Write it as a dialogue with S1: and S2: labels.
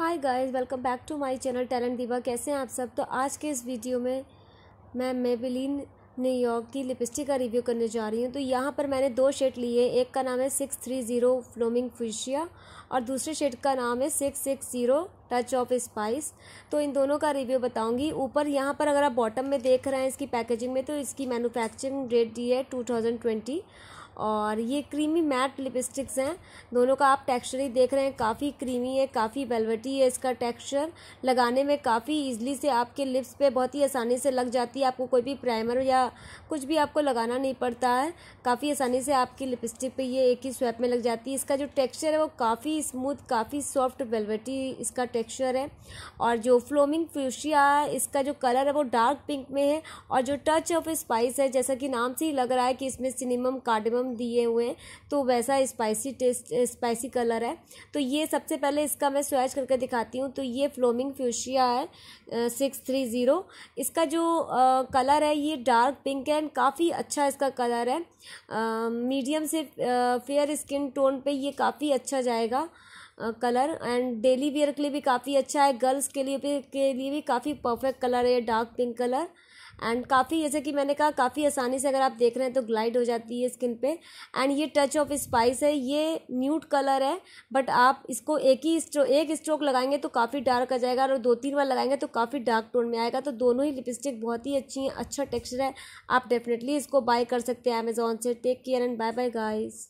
S1: hi guys welcome back to my channel talent diva कैसे हैं आप सब तो आज के इस वीडियो में मैं मेबिलीन न्यूयॉर्क की लिपस्टिक का रिव्यू करने जा रही हूँ तो यहाँ पर मैंने दो शेड लिए एक का नाम है six three zero flaming fuchsia और दूसरे शेड का नाम है six six zero touch of spice तो इन दोनों का रिव्यू बताऊंगी ऊपर यहाँ पर अगर आप बॉटम में देख रहे हैं इसकी पैकेजिंग में तो इसकी मैनुफैक्चरिंग डेट दी है टू थाउजेंड ट्वेंटी और ये क्रीमी मैट लिपस्टिक्स हैं दोनों का आप टेक्सचर ही देख रहे हैं काफ़ी क्रीमी है काफ़ी वेलवेटी है इसका टेक्सचर लगाने में काफ़ी ईजिली से आपके लिप्स पे बहुत ही आसानी से लग जाती है आपको कोई भी प्राइमर या कुछ भी आपको लगाना नहीं पड़ता है काफ़ी आसानी से आपकी लिपस्टिक पे ये एक ही स्वैप में लग जाती है इसका जो टेक्स्चर है वो काफ़ी स्मूथ काफ़ी सॉफ्ट वेलवेटी इसका टेक्स्चर है और जो फ्लोमिंग फ्यूशिया है इसका जो कलर है वो डार्क पिंक में है और जो टच ऑफ स्पाइस है जैसा कि नाम से ही लग रहा है कि इसमें सिनेमम कार्डमम दिए हुए हैं तो वैसा स्पाइसी टेस्ट स्पाइसी कलर है तो ये सबसे पहले इसका मैं स्वैच करके दिखाती हूँ तो ये फ्लोमिंग फ्यूशिया है सिक्स थ्री ज़ीरो इसका जो आ, कलर है ये डार्क पिंक है एंड काफ़ी अच्छा इसका कलर है मीडियम से फेयर स्किन टोन पर ये काफ़ी अच्छा जाएगा कलर एंड डेली वेयर के लिए भी काफ़ी अच्छा है गर्ल्स के लिए भी के लिए भी काफ़ी परफेक्ट कलर है डार्क पिंक कलर एंड काफ़ी जैसे कि मैंने कहा काफ़ी आसानी से अगर आप देख रहे हैं तो ग्लाइड हो जाती है स्किन पे एंड ये टच ऑफ स्पाइस है ये न्यूट कलर है बट आप इसको एक ही स्ट्रो एक स्ट्रोक लगाएंगे तो काफ़ी डार्क आ जाएगा और दो तीन बार लगाएंगे तो काफ़ी डार्क टोन में आएगा तो दोनों ही लिपस्टिक बहुत ही अच्छी हैं अच्छा टेक्स्चर है आप डेफिनेटली इसको बाय कर सकते हैं अमेजोन से take care and bye bye guys